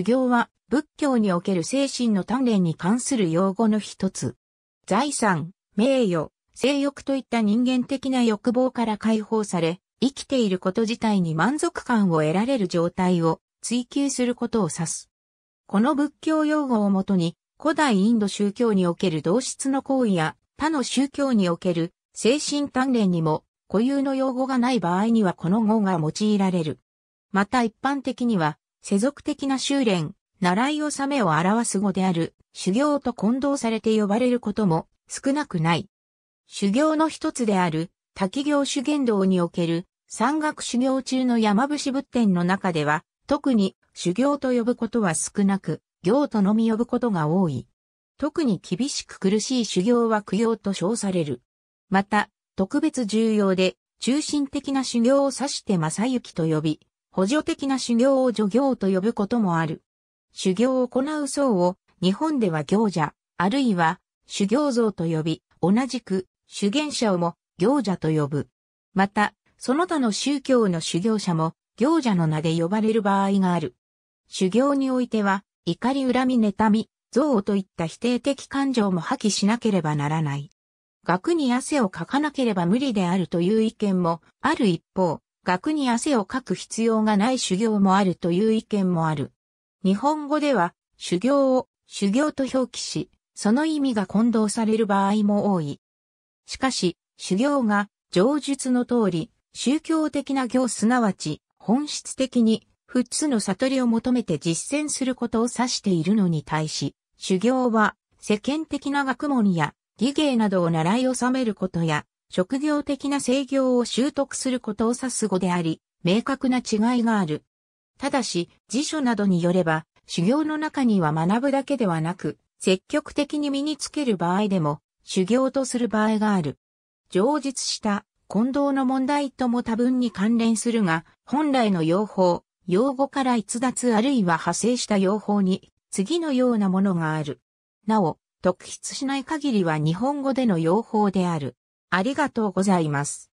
修行は仏教における精神の鍛錬に関する用語の一つ。財産、名誉、性欲といった人間的な欲望から解放され、生きていること自体に満足感を得られる状態を追求することを指す。この仏教用語をもとに、古代インド宗教における同質の行為や他の宗教における精神鍛錬にも固有の用語がない場合にはこの語が用いられる。また一般的には世俗的な修練、習い納めを表す語である、修行と混同されて呼ばれることも少なくない。修行の一つである、滝行修験道における、山岳修行中の山伏仏典の中では、特に修行と呼ぶことは少なく、行とのみ呼ぶことが多い。特に厳しく苦しい修行は苦行と称される。また、特別重要で、中心的な修行を指して正行と呼び、補助的な修行を助行と呼ぶこともある。修行を行う僧を日本では行者、あるいは修行僧と呼び、同じく修験者をも行者と呼ぶ。また、その他の宗教の修行者も行者の名で呼ばれる場合がある。修行においては、怒り恨み妬み、憎悪といった否定的感情も破棄しなければならない。額に汗をかかなければ無理であるという意見もある一方、学に汗をかく必要がない修行もあるという意見もある。日本語では、修行を修行と表記し、その意味が混同される場合も多い。しかし、修行が上述の通り、宗教的な行すなわち、本質的に、普通の悟りを求めて実践することを指しているのに対し、修行は世間的な学問や理芸などを習い収めることや、職業的な制御を習得することを指す語であり、明確な違いがある。ただし、辞書などによれば、修行の中には学ぶだけではなく、積極的に身につける場合でも、修行とする場合がある。上述した混同の問題とも多分に関連するが、本来の用法、用語から逸脱あるいは派生した用法に、次のようなものがある。なお、特筆しない限りは日本語での用法である。ありがとうございます。